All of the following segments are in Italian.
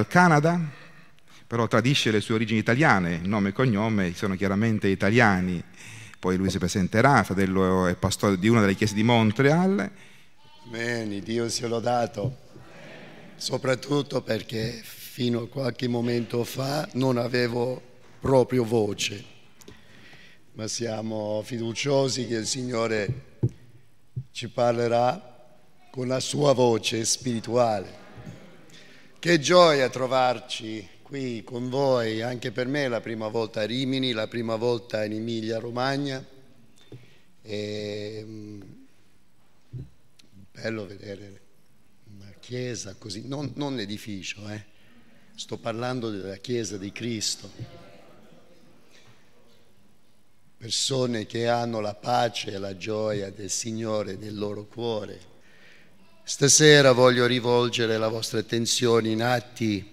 al Canada, però tradisce le sue origini italiane, il nome e cognome sono chiaramente italiani, poi lui si presenterà, fratello e pastore di una delle chiese di Montreal. Bene, Dio sia lodato, soprattutto perché fino a qualche momento fa non avevo proprio voce, ma siamo fiduciosi che il Signore ci parlerà con la sua voce spirituale. Che gioia trovarci qui con voi, anche per me è la prima volta a Rimini, la prima volta in Emilia Romagna. E, ehm, bello vedere una chiesa così, non, non l'edificio, eh. sto parlando della chiesa di Cristo. Persone che hanno la pace e la gioia del Signore nel loro cuore Stasera voglio rivolgere la vostra attenzione in Atti,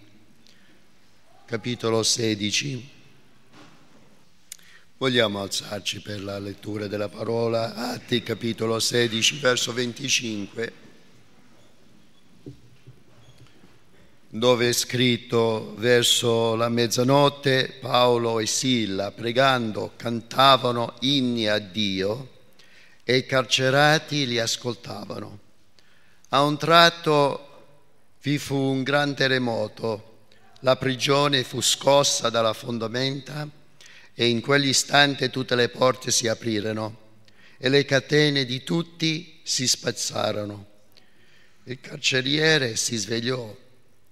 capitolo 16. Vogliamo alzarci per la lettura della parola, Atti, capitolo 16, verso 25, dove è scritto verso la mezzanotte Paolo e Silla, pregando, cantavano inni a Dio e i carcerati li ascoltavano. A un tratto vi fu un gran terremoto, la prigione fu scossa dalla fondamenta e in quell'istante tutte le porte si aprirono e le catene di tutti si spazzarono. Il carceriere si svegliò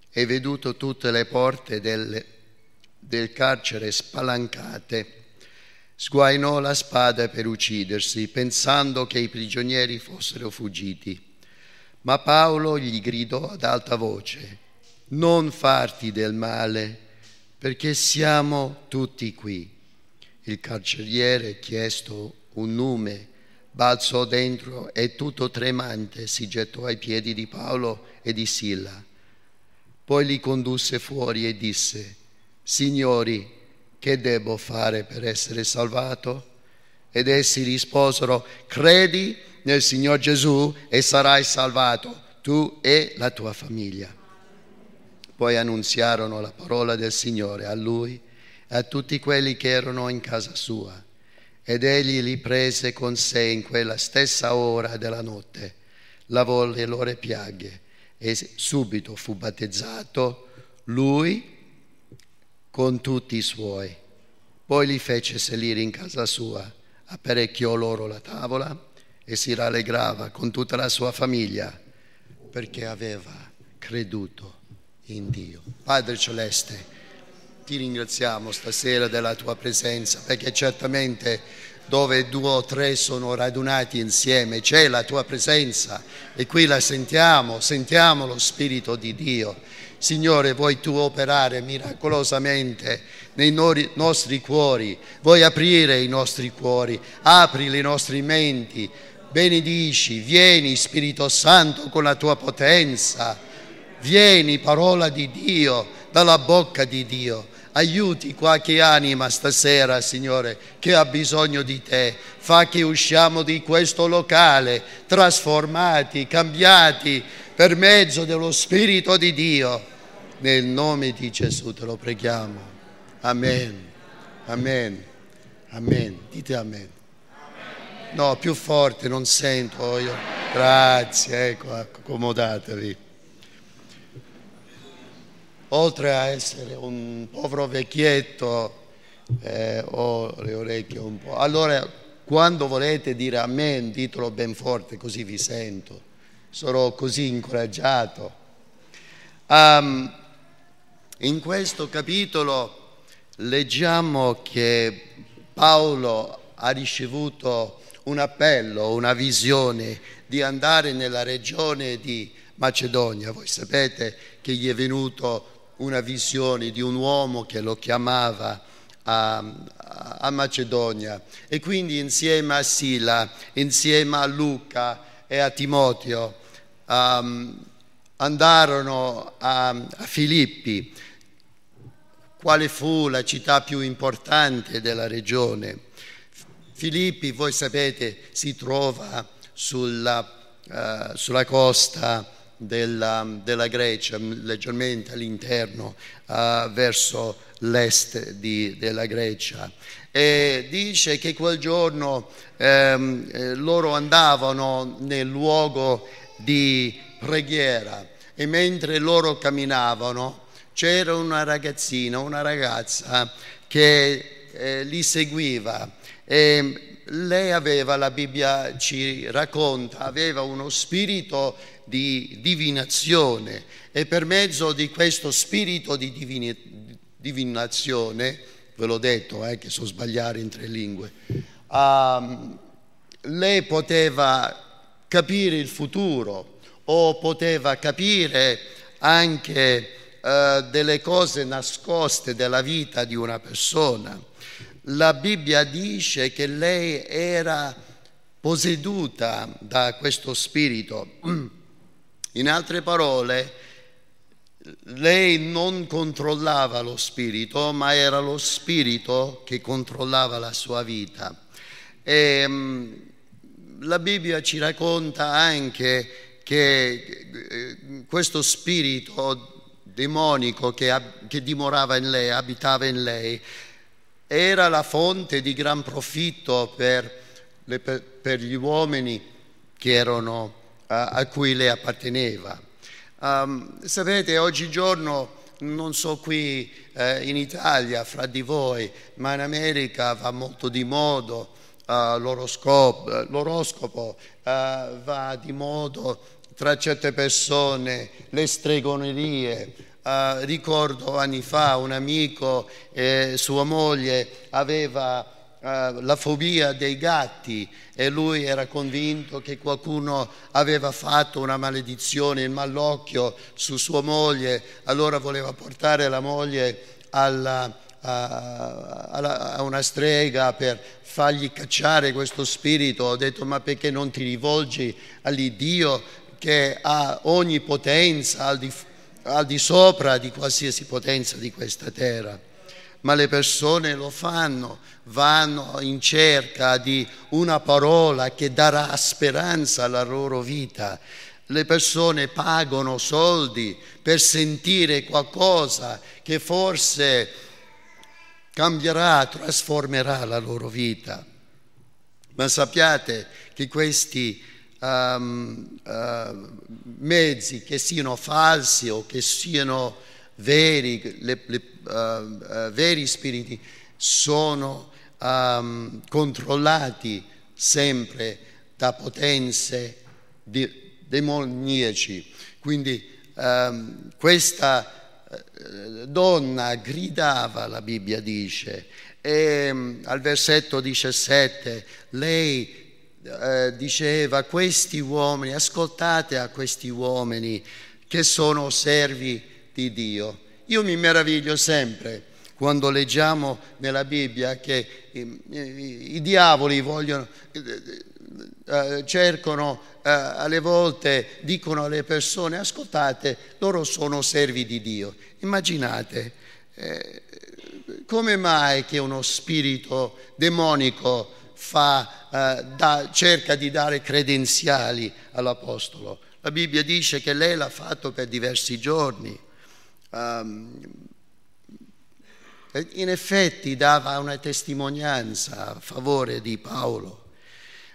e veduto tutte le porte del, del carcere spalancate, sguainò la spada per uccidersi, pensando che i prigionieri fossero fuggiti. Ma Paolo gli gridò ad alta voce, non farti del male, perché siamo tutti qui. Il carceriere, chiesto un nome, balzò dentro e tutto tremante si gettò ai piedi di Paolo e di Silla. Poi li condusse fuori e disse, Signori, che devo fare per essere salvato? Ed essi risposero, credi nel Signor Gesù e sarai salvato, tu e la tua famiglia. Poi annunziarono la parola del Signore a lui e a tutti quelli che erano in casa sua. Ed egli li prese con sé in quella stessa ora della notte, lavò le loro piaghe e subito fu battezzato lui con tutti i suoi. Poi li fece salire in casa sua apparecchiò loro la tavola e si rallegrava con tutta la sua famiglia perché aveva creduto in Dio. Padre Celeste, ti ringraziamo stasera della tua presenza perché certamente dove due o tre sono radunati insieme, c'è la tua presenza e qui la sentiamo, sentiamo lo Spirito di Dio. Signore, vuoi tu operare miracolosamente nei nostri cuori, vuoi aprire i nostri cuori, apri le nostre menti, benedici, vieni Spirito Santo con la tua potenza, vieni parola di Dio, dalla bocca di Dio aiuti qualche anima stasera, Signore, che ha bisogno di Te. Fa che usciamo di questo locale trasformati, cambiati per mezzo dello Spirito di Dio. Nel nome di Gesù te lo preghiamo. Amen. Amen. Amen. Dite amen. No, più forte, non sento io. Grazie, ecco, accomodatevi oltre a essere un povero vecchietto, eh, ho le orecchie un po'. Allora, quando volete dire a me, ditelo ben forte, così vi sento, sarò così incoraggiato. Um, in questo capitolo leggiamo che Paolo ha ricevuto un appello, una visione di andare nella regione di Macedonia. Voi sapete che gli è venuto una visione di un uomo che lo chiamava a, a Macedonia e quindi insieme a Sila, insieme a Luca e a Timoteo um, andarono a, a Filippi, quale fu la città più importante della regione. Filippi, voi sapete, si trova sulla, uh, sulla costa della, della Grecia, leggermente all'interno uh, verso l'est di, della Grecia. E dice che quel giorno ehm, eh, loro andavano nel luogo di preghiera e mentre loro camminavano c'era una ragazzina, una ragazza che eh, li seguiva e lei aveva, la Bibbia ci racconta, aveva uno spirito di divinazione e per mezzo di questo spirito di divini, divinazione, ve l'ho detto eh, che so sbagliare in tre lingue, um, lei poteva capire il futuro o poteva capire anche uh, delle cose nascoste della vita di una persona. La Bibbia dice che lei era posseduta da questo spirito. In altre parole, lei non controllava lo spirito, ma era lo spirito che controllava la sua vita. E, ehm, la Bibbia ci racconta anche che eh, questo spirito demonico che, che dimorava in lei, abitava in lei, era la fonte di gran profitto per, per gli uomini che erano a cui lei apparteneva. Um, sapete, oggigiorno, non so qui eh, in Italia, fra di voi, ma in America va molto di modo uh, l'oroscopo, l'oroscopo uh, eh, va di modo tra certe persone, le stregonerie, Uh, ricordo anni fa un amico, eh, sua moglie aveva eh, la fobia dei gatti e lui era convinto che qualcuno aveva fatto una maledizione, il malocchio su sua moglie, allora voleva portare la moglie alla, a, una strega per fargli cacciare questo spirito. Ho detto, ma perché non ti rivolgi all'Iddio che ha ogni potenza al di, al di sopra di qualsiasi potenza di questa terra? ma le persone lo fanno, vanno in cerca di una parola che darà speranza alla loro vita. Le persone pagano soldi per sentire qualcosa che forse cambierà, trasformerà la loro vita. Ma sappiate che questi um, uh, mezzi, che siano falsi o che siano veri, le, le, uh, uh, veri spiriti sono um, controllati sempre da potenze di, demoniaci. Quindi um, questa eh, donna gridava, la Bibbia dice, e um, al versetto 17 lei eh, diceva questi uomini, ascoltate a questi uomini che sono servi di Dio. Io mi meraviglio sempre quando leggiamo nella Bibbia che i, eh, i, i diavoli vogliono, eh, eh, eh, cercano eh, alle volte, dicono alle persone, ascoltate, loro sono servi di Dio. Immaginate, eh, come mai che uno spirito demonico fa, da, cerca di dare credenziali all'Apostolo? La Bibbia dice che lei l'ha fatto per diversi giorni um, in effetti dava una testimonianza a favore di Paolo.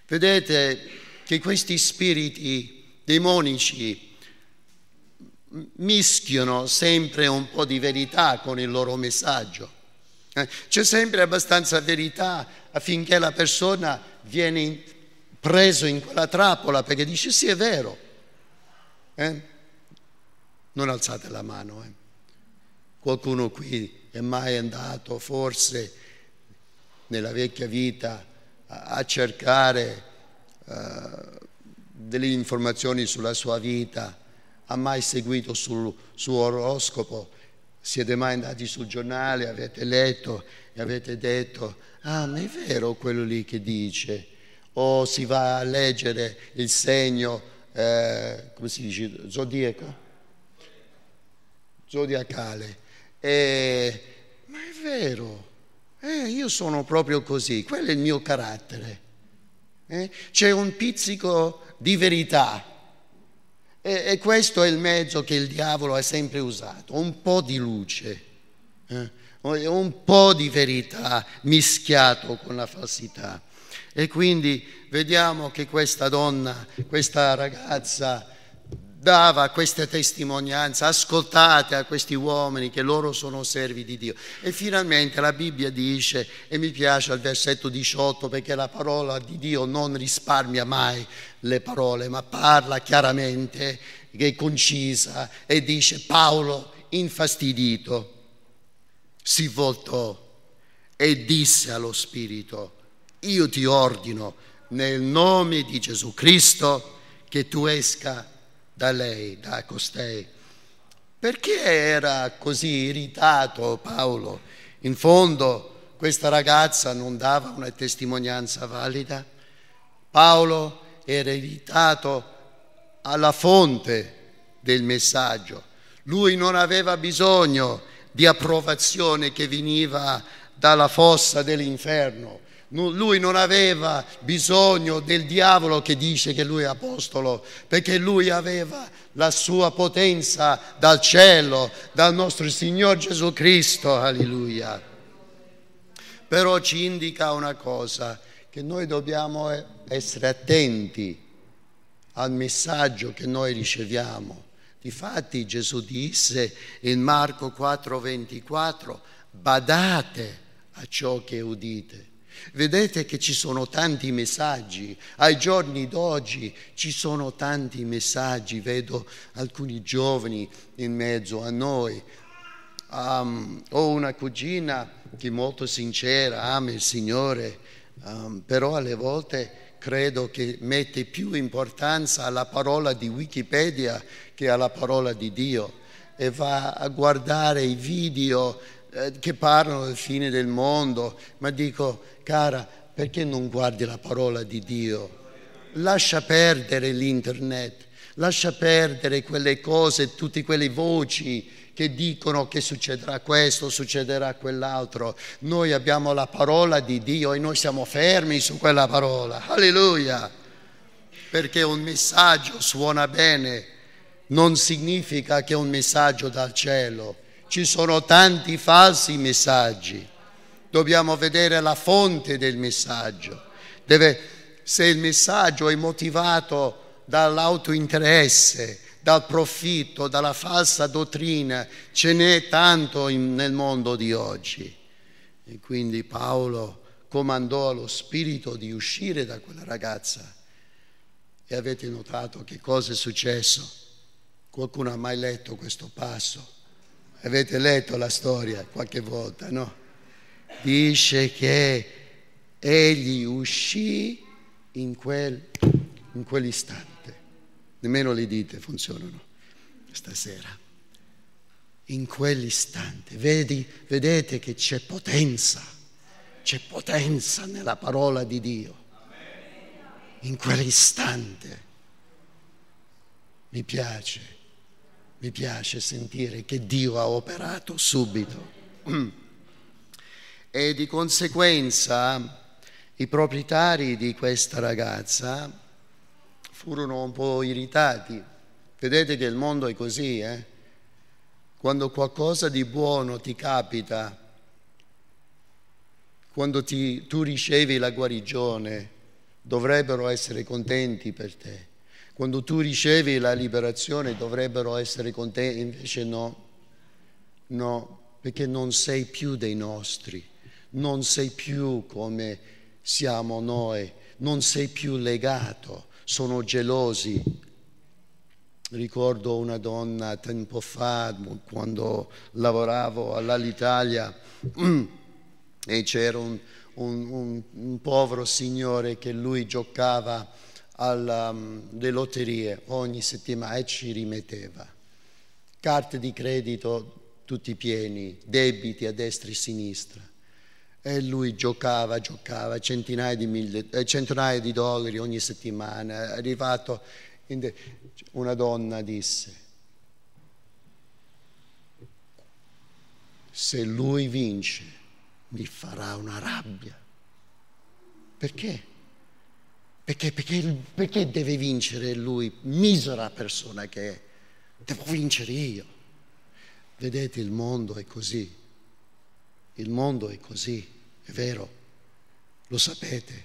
Vedete che questi spiriti demonici mischiano sempre un po' di verità con il loro messaggio. Eh, c'è sempre abbastanza verità affinché la persona viene presa in quella trappola perché dice sì è vero. Eh? Non alzate la mano. Eh. Qualcuno qui è mai andato forse nella vecchia vita a cercare uh, delle informazioni sulla sua vita, ha mai seguito sul suo oroscopo, siete mai andati sul giornale, avete letto e avete detto, ah, ma è vero quello lì che dice, o si va a leggere il segno, eh, come si dice, zodiaco? Zodiacale e, ma è vero, eh, io sono proprio così, quello è il mio carattere. Eh? C'è un pizzico di verità e, e, questo è il mezzo che il diavolo ha sempre usato, un po' di luce, eh? un po' di verità mischiato con la falsità. E quindi vediamo che questa donna, questa ragazza dava questa testimonianza, ascoltate a questi uomini che loro sono servi di Dio. E finalmente la Bibbia dice, e mi piace il versetto 18 perché la parola di Dio non risparmia mai le parole, ma parla chiaramente, è concisa e dice Paolo infastidito si voltò e disse allo Spirito, io ti ordino nel nome di Gesù Cristo che tu esca da lei, da costei. Perché era così irritato Paolo? In fondo questa ragazza non dava una testimonianza valida. Paolo era irritato alla fonte del messaggio. Lui non aveva bisogno di approvazione che veniva dalla fossa dell'inferno. Lui non aveva bisogno del diavolo che dice che lui è apostolo, perché lui aveva la sua potenza dal cielo, dal nostro Signore Gesù Cristo, alleluia. Però ci indica una cosa, che noi dobbiamo essere attenti al messaggio che noi riceviamo. Difatti Gesù disse in Marco 4:24, badate a ciò che udite Vedete che ci sono tanti messaggi, ai giorni d'oggi ci sono tanti messaggi, vedo alcuni giovani in mezzo a noi. Um, ho una cugina che è molto sincera, ama il Signore, um, però alle volte credo che mette più importanza alla parola di Wikipedia che alla parola di Dio e va a guardare i video eh, che parlano del fine del mondo, ma dico, cara, perché non guardi la parola di Dio? Lascia perdere l'internet, lascia perdere quelle cose, tutte quelle voci che dicono che succederà questo, succederà quell'altro. Noi abbiamo la parola di Dio e noi siamo fermi su quella parola. Alleluia! Perché un messaggio suona bene, non significa che è un messaggio dal cielo ci sono tanti falsi messaggi. Dobbiamo vedere la fonte del messaggio. Deve, se il messaggio è motivato dall'autointeresse, dal profitto, dalla falsa dottrina, ce n'è tanto in, nel mondo di oggi. E quindi Paolo comandò allo spirito di uscire da quella ragazza. E avete notato che cosa è successo? Qualcuno ha mai letto questo passo? Avete letto la storia qualche volta, no? Dice che egli uscì in, quel, in quell'istante. Nemmeno le dite funzionano stasera. In quell'istante. Vedi, vedete che c'è potenza. C'è potenza nella parola di Dio. In quell'istante. Mi piace mi piace sentire che Dio ha operato subito. E di conseguenza i proprietari di questa ragazza furono un po' irritati. Vedete che il mondo è così, eh? Quando qualcosa di buono ti capita, quando ti, tu ricevi la guarigione, dovrebbero essere contenti per te. Quando tu ricevi la liberazione dovrebbero essere con te, invece no. No, perché non sei più dei nostri, non sei più come siamo noi, non sei più legato, sono gelosi. Ricordo una donna tempo fa, quando lavoravo all'Alitalia, e c'era un, un, un, un povero signore che lui giocava alle um, lotterie ogni settimana e ci rimetteva. Carte di credito tutti pieni, debiti a destra e a sinistra. E lui giocava, giocava, centinaia di, mille, eh, centinaia di dollari ogni settimana. È arrivato, de- una donna disse, se lui vince mi farà una rabbia. Perché? Perché, perché, perché deve vincere lui, misera persona che è? Devo vincere io. Vedete, il mondo è così. Il mondo è così, è vero. Lo sapete.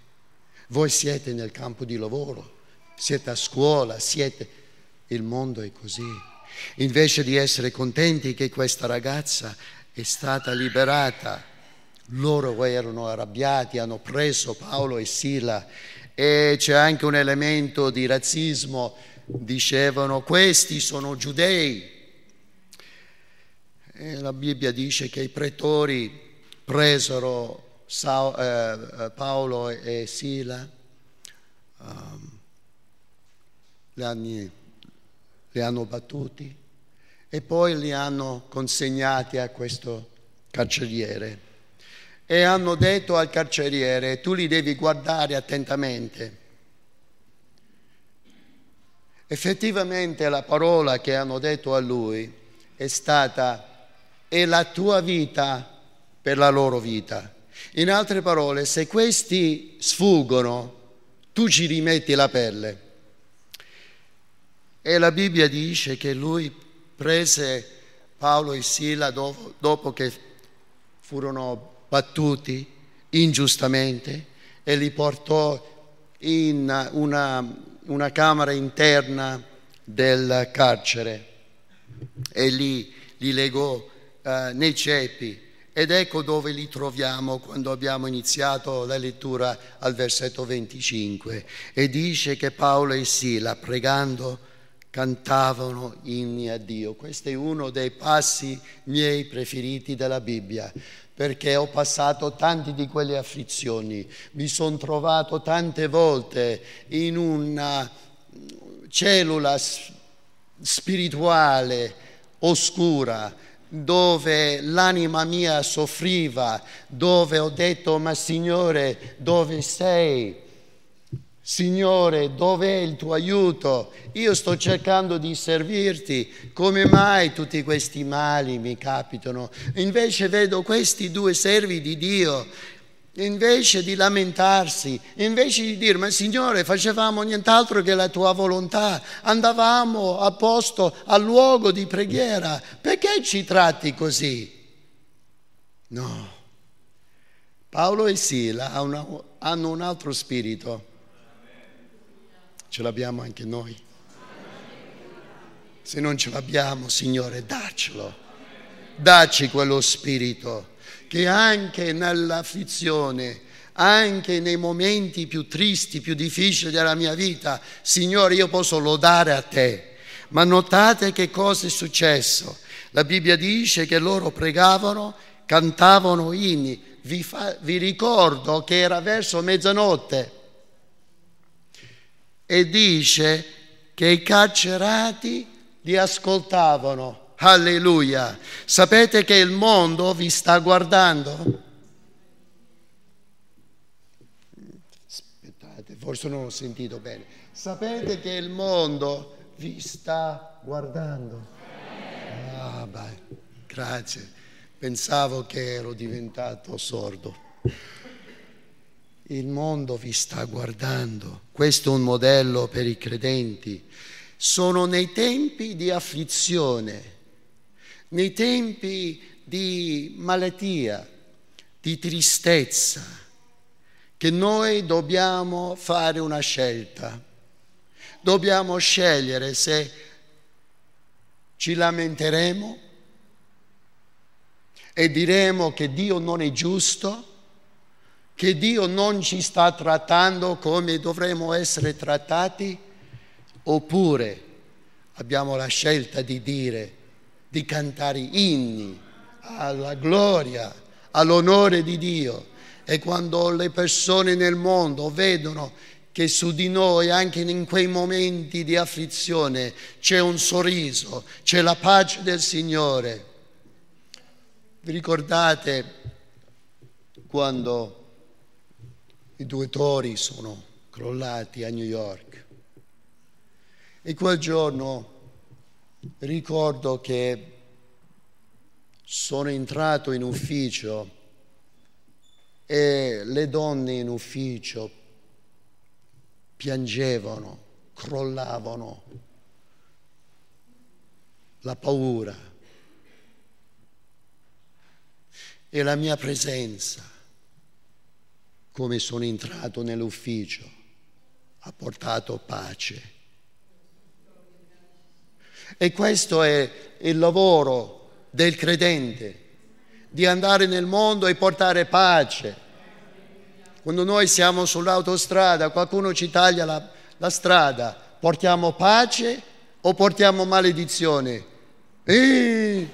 Voi siete nel campo di lavoro, siete a scuola, siete... Il mondo è così. Invece di essere contenti che questa ragazza è stata liberata, loro erano arrabbiati, hanno preso Paolo e Sila e c'è anche un elemento di razzismo, dicevano questi sono giudei. E la Bibbia dice che i pretori presero eh, eh, Paolo e Sila, ehm, li, hanno, li hanno battuti e poi li hanno consegnati a questo carceriere e hanno detto al carceriere, tu li devi guardare attentamente. Effettivamente la parola che hanno detto a lui è stata, è la tua vita per la loro vita. In altre parole, se questi sfuggono, tu ci rimetti la pelle. E la Bibbia dice che lui prese Paolo e Sila dopo, dopo che furono battuti ingiustamente e li portò in una, una camera interna del carcere e lì li legò eh, nei ceppi. Ed ecco dove li troviamo quando abbiamo iniziato la lettura al versetto 25. E dice che Paolo e Sila, pregando, cantavano inni a Dio. Questo è uno dei passi miei preferiti della Bibbia perché ho passato tante di quelle afflizioni, mi sono trovato tante volte in una mm, cellula spirituale oscura dove l'anima mia soffriva, dove ho detto ma Signore dove sei? Signore, dov'è il tuo aiuto? Io sto cercando di servirti, come mai tutti questi mali mi capitano? Invece vedo questi due servi di Dio, invece di lamentarsi, invece di dire, ma Signore, facevamo nient'altro che la tua volontà, andavamo a posto, al luogo di preghiera, perché ci tratti così? No. Paolo e Sila hanno un altro spirito Ce l'abbiamo anche noi. Se non ce l'abbiamo, Signore, daccelo. Dacci quello spirito che anche nell'afflizione, anche nei momenti più tristi, più difficili della mia vita, Signore, io posso lodare a te. Ma notate che cosa è successo. La Bibbia dice che loro pregavano, cantavano inni. Vi, fa, vi ricordo che era verso mezzanotte e dice che i carcerati li ascoltavano. Alleluia. Sapete che il mondo vi sta guardando? Aspettate, forse non ho sentito bene. Sapete che il mondo vi sta guardando? Ah, beh, grazie. Pensavo che ero diventato sordo. Il mondo vi sta guardando, questo è un modello per i credenti. Sono nei tempi di afflizione, nei tempi di malattia, di tristezza, che noi dobbiamo fare una scelta. Dobbiamo scegliere se ci lamenteremo e diremo che Dio non è giusto che Dio non ci sta trattando come dovremmo essere trattati, oppure abbiamo la scelta di dire, di cantare inni alla gloria, all'onore di Dio. E quando le persone nel mondo vedono che su di noi, anche in quei momenti di afflizione, c'è un sorriso, c'è la pace del Signore. Vi ricordate quando i due tori sono crollati a New York. E quel giorno ricordo che sono entrato in ufficio e le donne in ufficio piangevano, crollavano, la paura e la mia presenza come sono entrato nell'ufficio, ha portato pace. E questo è il lavoro del credente, di andare nel mondo e portare pace. Quando noi siamo sull'autostrada, qualcuno ci taglia la, la strada, portiamo pace o portiamo maledizione? Ehi,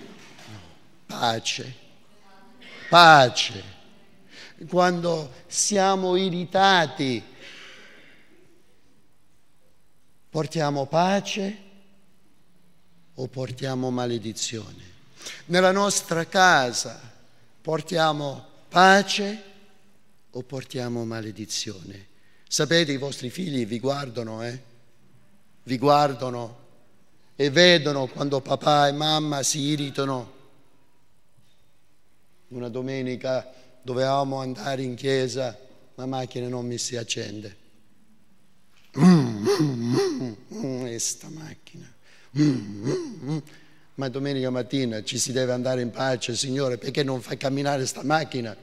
pace, pace quando siamo irritati. Portiamo pace o portiamo maledizione? Nella nostra casa portiamo pace o portiamo maledizione? Sapete, i vostri figli vi guardano, eh? Vi guardano e vedono quando papà e mamma si irritano. Una domenica dovevamo andare in chiesa, la macchina non mi si accende. Mm, mm, questa macchina. Ma domenica mattina ci si deve andare in pace, Signore, perché non fai camminare sta macchina?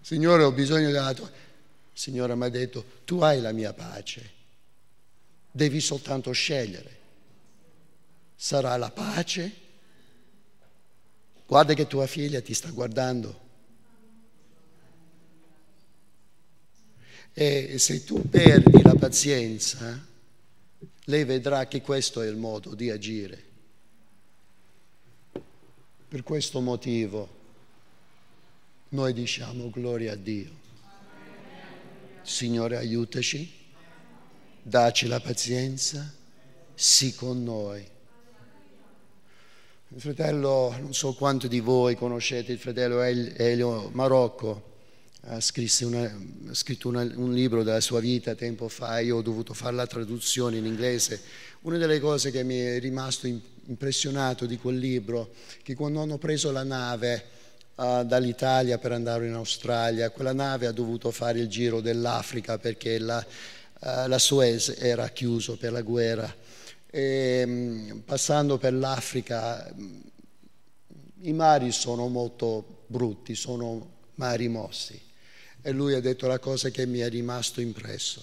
Signore, ho bisogno della tua... Signore mi ha detto, tu hai la mia pace, devi soltanto scegliere. Sarà la pace? Guarda che tua figlia ti sta guardando. E se tu perdi la pazienza, lei vedrà che questo è il modo di agire. Per questo motivo noi diciamo gloria a Dio. Signore aiutaci, daci la pazienza, sii con noi. Il fratello, non so quanti di voi conoscete il fratello Elio Marocco, ha, una, ha scritto una, un libro della sua vita tempo fa, io ho dovuto fare la traduzione in inglese. Una delle cose che mi è rimasto impressionato di quel libro, è che quando hanno preso la nave uh, dall'Italia per andare in Australia, quella nave ha dovuto fare il giro dell'Africa perché la, uh, la Suez era chiusa per la guerra e, ehm, passando per l'Africa, i mari sono molto brutti, sono mari mossi. E lui ha detto la cosa che mi è rimasto impresso,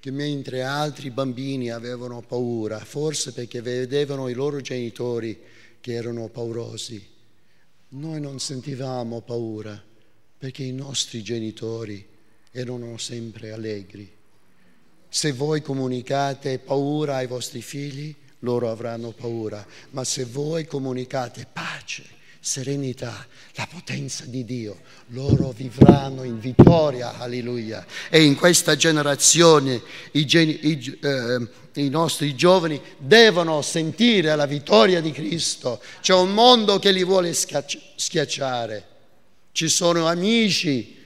che mentre altri bambini avevano paura, forse perché vedevano i loro genitori che erano paurosi, noi non sentivamo paura perché i nostri genitori erano sempre allegri. Se voi comunicate paura ai vostri figli, loro avranno paura, ma se voi comunicate pace, serenità, la potenza di Dio, loro vivranno in vittoria, alleluia. E in questa generazione i, geni, i, eh, i nostri giovani devono sentire la vittoria di Cristo. C'è un mondo che li vuole schiacciare, ci sono amici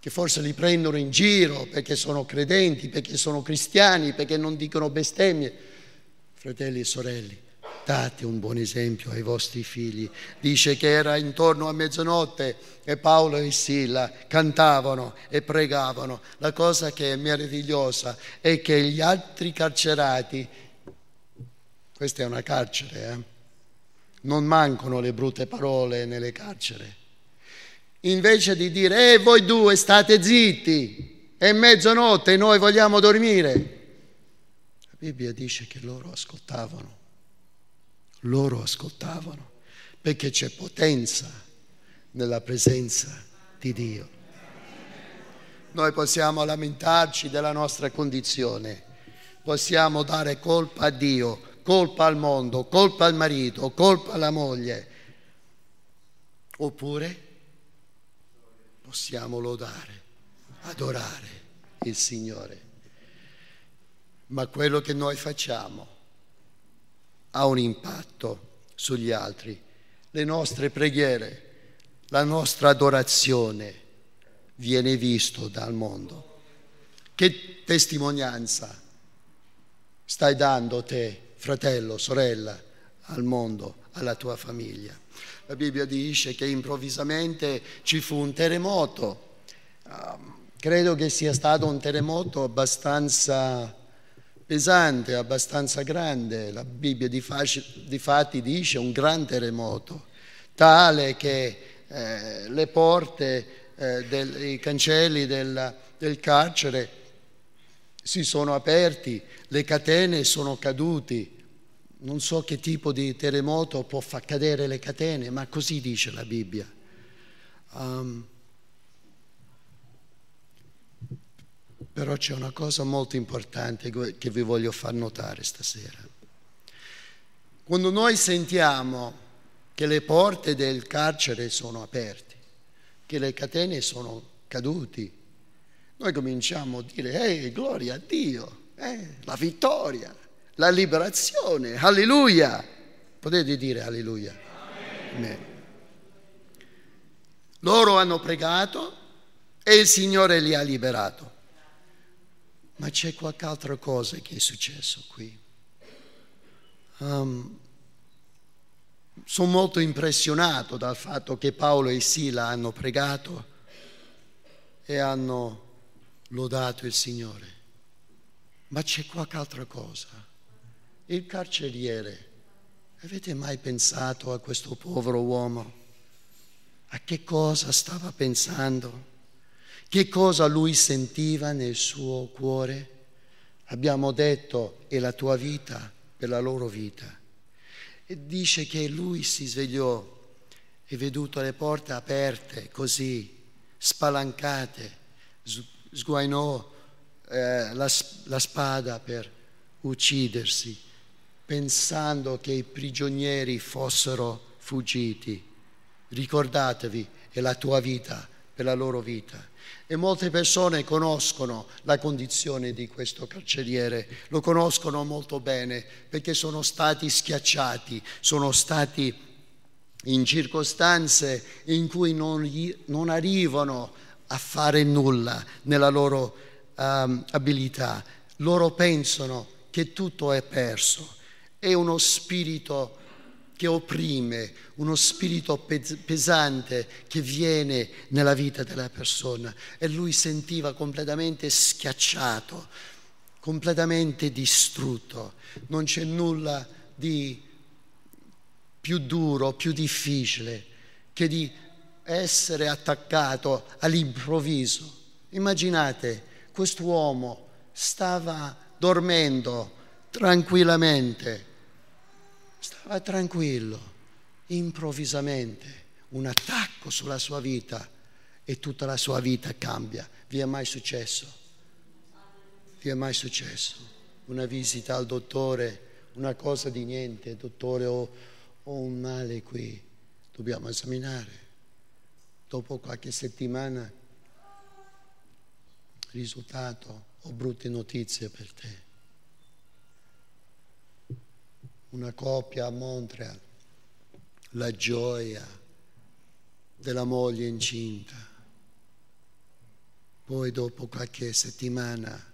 che forse li prendono in giro perché sono credenti, perché sono cristiani, perché non dicono bestemmie. Fratelli e sorelle, date un buon esempio ai vostri figli. Dice che era intorno a mezzanotte e Paolo e Silla cantavano e pregavano. La cosa che è meravigliosa è che gli altri carcerati, questa è una carcere, eh? non mancano le brutte parole nelle carcere invece di dire, eh voi due state zitti, è mezzanotte, e noi vogliamo dormire. La Bibbia dice che loro ascoltavano, loro ascoltavano, perché c'è potenza nella presenza di Dio. Noi possiamo lamentarci della nostra condizione, possiamo dare colpa a Dio, colpa al mondo, colpa al marito, colpa alla moglie, oppure possiamo lodare, adorare il Signore. Ma quello che noi facciamo ha un impatto sugli altri. Le nostre preghiere, la nostra adorazione viene visto dal mondo. Che testimonianza stai dando te, fratello, sorella, al mondo? alla tua famiglia. La Bibbia dice che improvvisamente ci fu un terremoto. Um, credo che sia stato un terremoto abbastanza pesante, abbastanza grande. La Bibbia di, faci, di fatti dice un gran terremoto, tale che eh, le porte, eh, del, i cancelli del, del carcere si sono aperti, le catene sono cadute non so che tipo di terremoto può far cadere le catene, ma così dice la Bibbia. Um, però c'è una cosa molto importante che vi voglio far notare stasera. Quando noi sentiamo che le porte del carcere sono aperte, che le catene sono cadute, noi cominciamo a dire, ehi, gloria a Dio, eh, la vittoria la liberazione. Alleluia. Potete dire alleluia. Amen. Loro hanno pregato e il Signore li ha liberato. Ma c'è qualche altra cosa che è successo qui. Um, sono molto impressionato dal fatto che Paolo e Sila hanno pregato e hanno lodato il Signore. Ma c'è qualche altra cosa il carceriere. Avete mai pensato a questo povero uomo? A che cosa stava pensando? Che cosa lui sentiva nel suo cuore? Abbiamo detto è la tua vita per la loro vita. E dice che lui si svegliò e veduto le porte aperte così, spalancate, sguainò eh, la, la spada per uccidersi pensando che i prigionieri fossero fuggiti. Ricordatevi, è la tua vita è la loro vita. E molte persone conoscono la condizione di questo carceriere, lo conoscono molto bene perché sono stati schiacciati, sono stati in circostanze in cui non, non arrivano a fare nulla nella loro um, abilità. Loro pensano che tutto è perso è uno spirito che opprime, uno spirito pesante che viene nella vita della persona e lui sentiva completamente schiacciato, completamente distrutto. Non c'è nulla di più duro, più difficile che di essere attaccato all'improvviso. Immaginate, quest'uomo stava dormendo tranquillamente va tranquillo, improvvisamente un attacco sulla sua vita e tutta la sua vita cambia. Vi è mai successo? Vi è mai successo? Una visita al dottore, una cosa di niente, dottore, ho, ho un male qui, dobbiamo esaminare. Dopo qualche settimana, risultato, ho brutte notizie per te una coppia a Montreal, la gioia della moglie incinta. Poi dopo qualche settimana,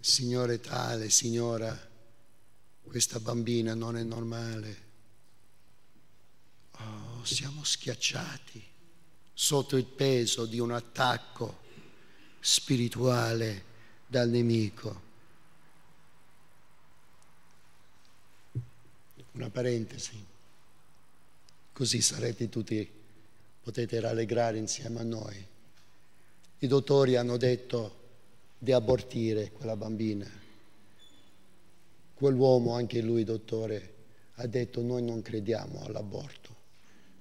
signore tale, signora, questa bambina non è normale. Oh, siamo schiacciati sotto il peso di un attacco spirituale dal nemico. una parentesi, così sarete tutti, potete rallegrare insieme a noi. I dottori hanno detto di abortire quella bambina. Quell'uomo, anche lui dottore, ha detto noi non crediamo all'aborto,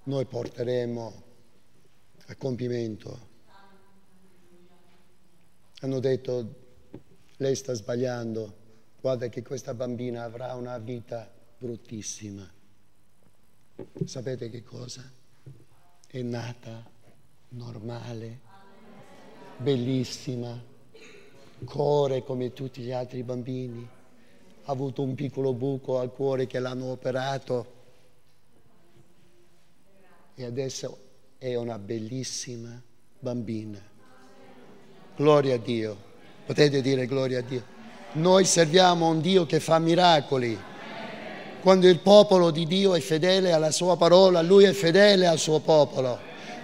noi porteremo a compimento. Hanno detto lei sta sbagliando, guarda che questa bambina avrà una vita bruttissima. Sapete che cosa? È nata normale, bellissima, cuore come tutti gli altri bambini, ha avuto un piccolo buco al cuore che l'hanno operato e adesso è una bellissima bambina. Gloria a Dio, potete dire gloria a Dio. Noi serviamo un Dio che fa miracoli quando il popolo di Dio è fedele alla sua parola, lui è fedele al suo popolo.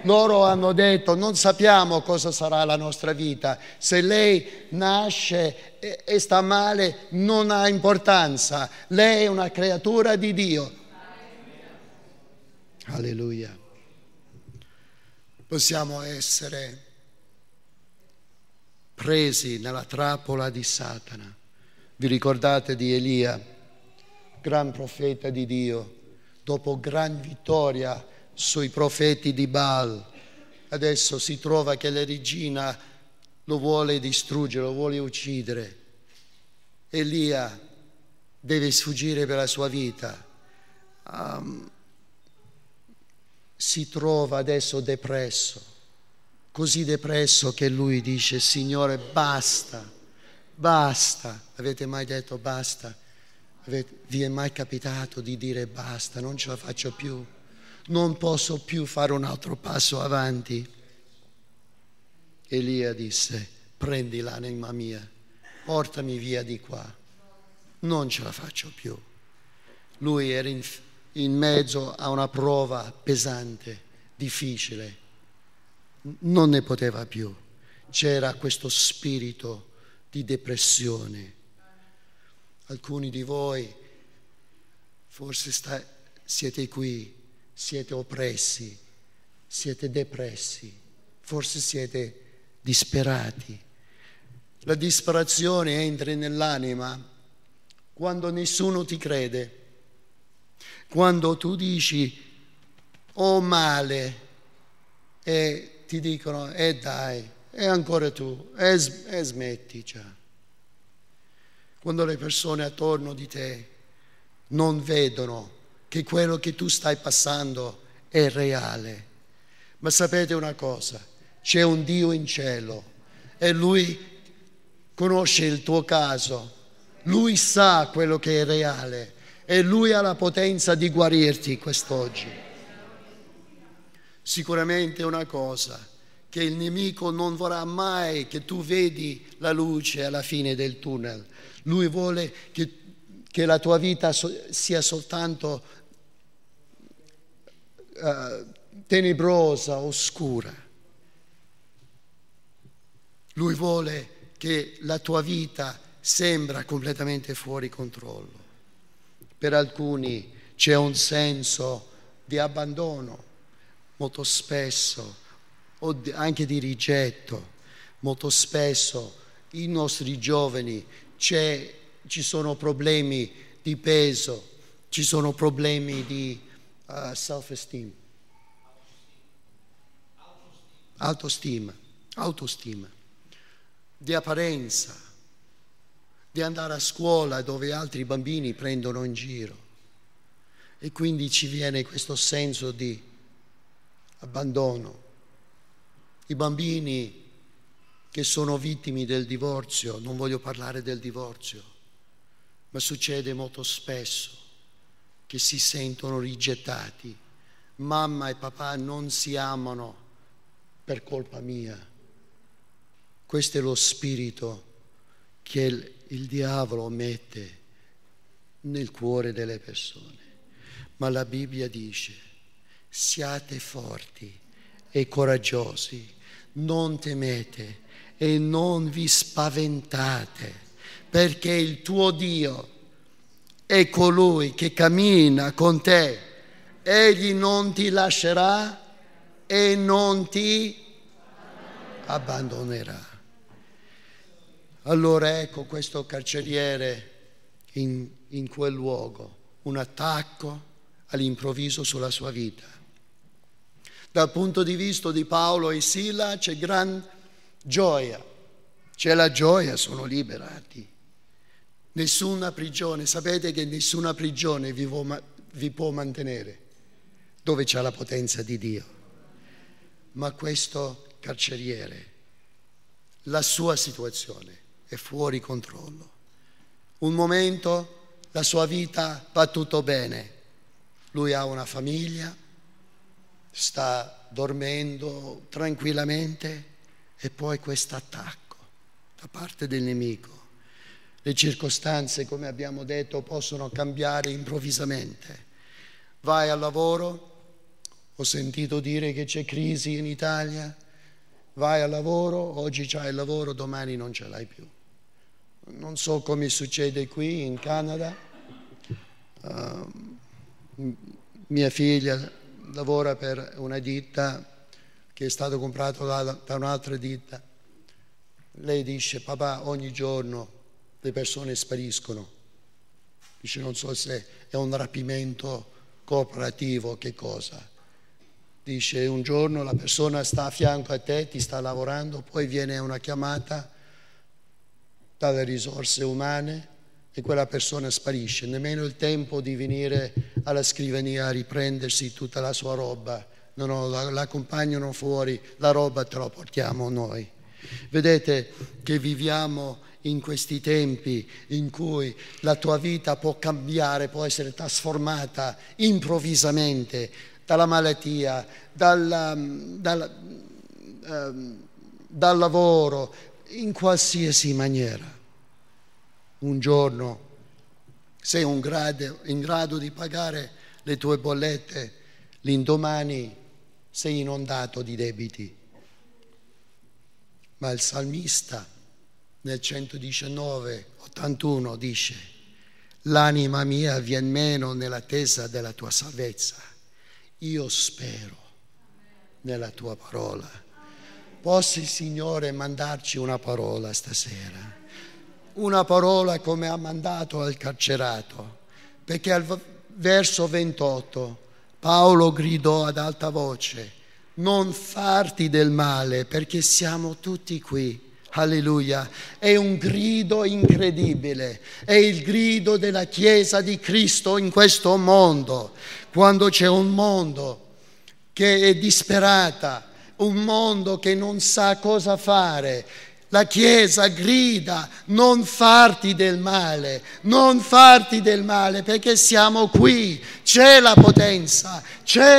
Loro hanno detto non sappiamo cosa sarà la nostra vita, se lei nasce e, e sta male non ha importanza, lei è una creatura di Dio. Alleluia. Possiamo essere presi nella trappola di Satana. Vi ricordate di Elia? gran profeta di Dio, dopo gran vittoria sui profeti di Baal. Adesso si trova che la regina lo vuole distruggere, lo vuole uccidere. Elia deve sfuggire per la sua vita. Um, si trova adesso depresso, così depresso che lui dice, Signore, basta, basta. Avete mai detto basta? vi è mai capitato di dire basta, non ce la faccio più, non posso più fare un altro passo avanti? Elia disse, prendi l'anima mia, portami via di qua, non ce la faccio più. Lui era in, in mezzo a una prova pesante, difficile, non ne poteva più, c'era questo spirito di depressione alcuni di voi forse sta, siete qui, siete oppressi, siete depressi, forse siete disperati. La disperazione entra nell'anima quando nessuno ti crede, quando tu dici oh male e ti dicono e eh dai, e ancora tu, e, smetti già. Cioè quando le persone attorno di te non vedono che quello che tu stai passando è reale. Ma sapete una cosa, c'è un Dio in cielo e Lui conosce il tuo caso, Lui sa quello che è reale e Lui ha la potenza di guarirti quest'oggi. Sicuramente una cosa, che il nemico non vorrà mai che tu vedi la luce alla fine del tunnel. Lui vuole che, che la tua vita sia soltanto uh, tenebrosa, oscura. Lui vuole che la tua vita sembra completamente fuori controllo. Per alcuni c'è un senso di abbandono, molto spesso o anche di rigetto. Molto spesso i nostri giovani ci sono problemi di peso, ci sono problemi di uh, self-esteem, autostima, autostima, di apparenza, di andare a scuola dove altri bambini prendono in giro. E quindi ci viene questo senso di abbandono i bambini che sono vittime del divorzio, non voglio parlare del divorzio, ma succede molto spesso che si sentono rigettati, mamma e papà non si amano per colpa mia. Questo è lo spirito che il, il diavolo mette nel cuore delle persone. Ma la Bibbia dice, siate forti e coraggiosi, non temete e non vi spaventate, perché il tuo Dio è colui che cammina con te, egli non ti lascerà e non ti abbandonerà. Allora ecco questo carceriere in, in quel luogo, un attacco all'improvviso sulla sua vita. Dal punto di vista di Paolo e Sila c'è gran gioia, c'è la gioia, sono liberati. Nessuna prigione, sapete che nessuna prigione vi, vo- vi può mantenere dove c'è la potenza di Dio. Ma questo carceriere, la sua situazione è fuori controllo. Un momento la sua vita va tutto bene, lui ha una famiglia, sta dormendo tranquillamente e poi questo attacco da parte del nemico. Le circostanze, come abbiamo detto, possono cambiare improvvisamente. Vai al lavoro, ho sentito dire che c'è crisi in Italia, vai al lavoro, oggi c'hai il lavoro, domani non ce l'hai più. Non so come succede qui in Canada. Uh, mia figlia lavora per una ditta che è stato comprato da, da un'altra ditta. Lei dice, papà, ogni giorno le persone spariscono. Dice, non so se è un rapimento cooperativo o che cosa. Dice, un giorno la persona sta a fianco a te, ti sta lavorando, poi viene una chiamata dalle risorse umane e quella persona sparisce, nemmeno il tempo di venire alla scrivania a riprendersi tutta la sua roba, no, no, la, la fuori, la roba te la portiamo noi. Vedete che viviamo in questi tempi in cui la tua vita può cambiare, può essere trasformata improvvisamente dalla malattia, dalla, dalla, eh, dal lavoro, in qualsiasi maniera un giorno sei in grado, in grado di pagare le tue bollette, l'indomani sei inondato di debiti. Ma il salmista nel 119, 81 dice, l'anima mia viene meno nell'attesa della tua salvezza. Io spero nella tua parola. Possa il Signore mandarci una parola stasera una parola come ha mandato al carcerato, perché al verso 28 Paolo gridò ad alta voce, non farti del male perché siamo tutti qui. Alleluia. È un grido incredibile, è il grido della Chiesa di Cristo in questo mondo, quando c'è un mondo che è disperata, un mondo che non sa cosa fare, la Chiesa grida non farti del male, non farti del male perché siamo qui, c'è la potenza,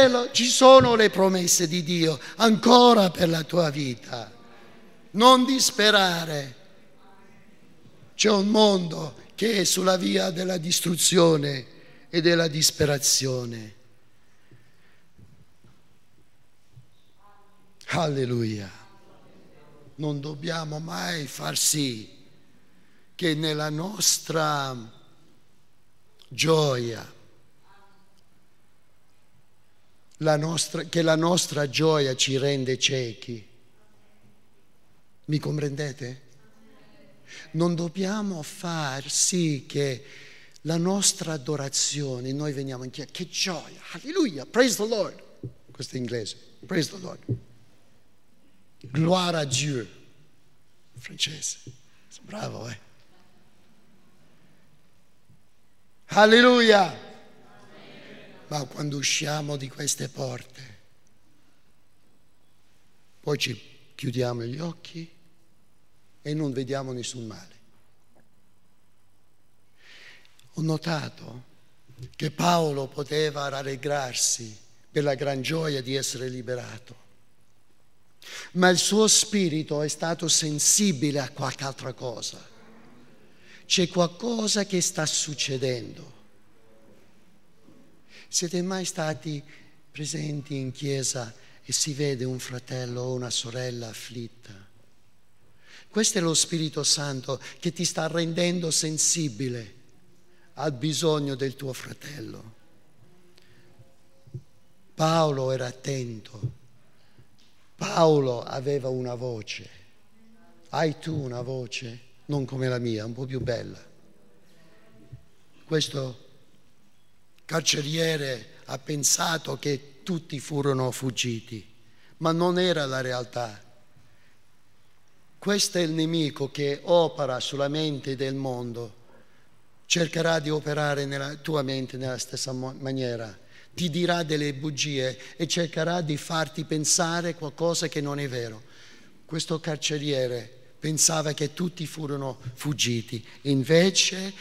lo, ci sono le promesse di Dio ancora per la tua vita. Non disperare. C'è un mondo che è sulla via della distruzione e della disperazione. Alleluia non dobbiamo mai far sì che nella nostra gioia, la nostra, che la nostra gioia ci rende ciechi. Mi comprendete? Non dobbiamo far sì che la nostra adorazione, noi veniamo in chiesa, che gioia, alleluia, praise the Lord, questo è inglese, praise the Lord. Gloire à Dieu. In francese. Bravo, eh? Alleluia! Ma quando usciamo di queste porte, poi ci chiudiamo gli occhi e non vediamo nessun male. Ho notato che Paolo poteva rallegrarsi per la gran gioia di essere liberato ma il suo spirito è stato sensibile a qualche altra cosa. C'è qualcosa che sta succedendo. Siete mai stati presenti in chiesa e si vede un fratello o una sorella afflitta? Questo è lo Spirito Santo che ti sta rendendo sensibile al bisogno del tuo fratello. Paolo era attento Paolo aveva una voce, hai tu una voce, non come la mia, un po' più bella. Questo carceriere ha pensato che tutti furono fuggiti, ma non era la realtà. Questo è il nemico che opera sulla mente del mondo, cercherà di operare nella tua mente nella stessa maniera ti dirà delle bugie e cercherà di farti pensare qualcosa che non è vero. Questo carceriere pensava che tutti furono fuggiti, invece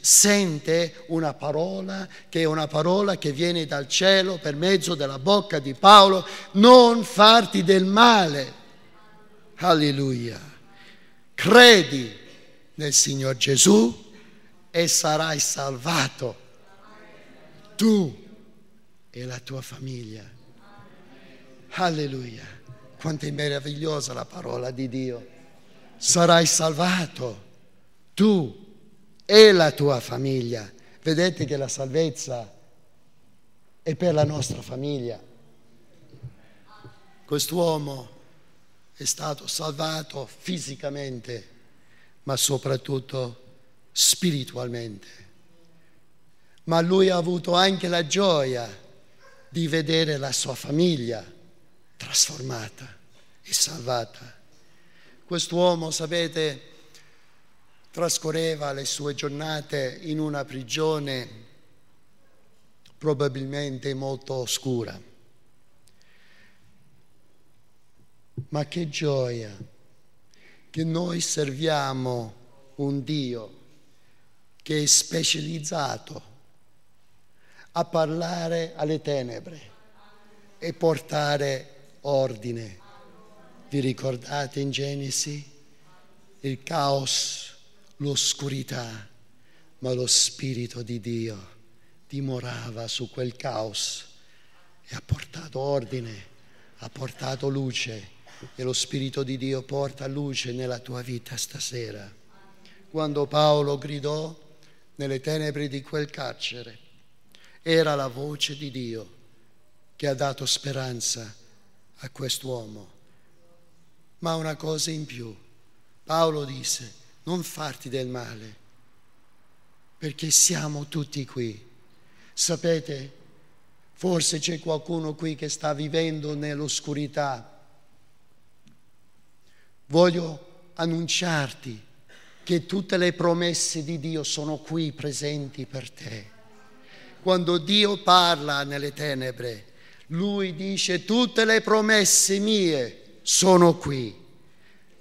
sente una parola che è una parola che viene dal cielo per mezzo della bocca di Paolo, non farti del male. Alleluia. Credi nel Signor Gesù e sarai salvato. Tu e la tua famiglia. Alleluia. Quanto è meravigliosa la parola di Dio. Sarai salvato tu e la tua famiglia. Vedete che la salvezza è per la nostra famiglia. Quest'uomo è stato salvato fisicamente, ma soprattutto spiritualmente. Ma lui ha avuto anche la gioia di vedere la sua famiglia trasformata e salvata. Quest'uomo, sapete, trascorreva le sue giornate in una prigione probabilmente molto oscura. Ma che gioia che noi serviamo un Dio che è specializzato a parlare alle tenebre e portare ordine. Vi ricordate in Genesi? Il caos, l'oscurità, ma lo Spirito di Dio dimorava su quel caos e ha portato ordine, ha portato luce e lo Spirito di Dio porta luce nella tua vita stasera. Quando Paolo gridò nelle tenebre di quel carcere, era la voce di Dio che ha dato speranza a quest'uomo. Ma una cosa in più, Paolo disse, non farti del male, perché siamo tutti qui. Sapete, forse c'è qualcuno qui che sta vivendo nell'oscurità. Voglio annunciarti che tutte le promesse di Dio sono qui presenti per te quando Dio parla nelle tenebre, lui dice tutte le promesse mie sono qui,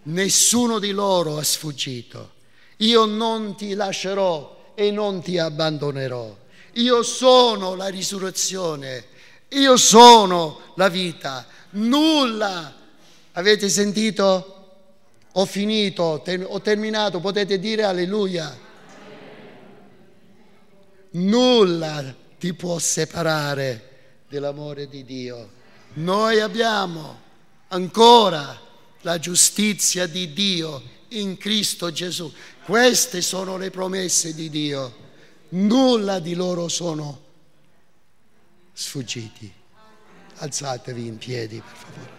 nessuno di loro è sfuggito, io non ti lascerò e non ti abbandonerò, io sono la risurrezione, io sono la vita, nulla. Avete sentito? Ho finito, ho terminato, potete dire alleluia nulla ti può separare dell'amore di Dio. Noi abbiamo ancora la giustizia di Dio in Cristo Gesù. Queste sono le promesse di Dio. Nulla di loro sono sfuggiti. Alzatevi in piedi, per favore.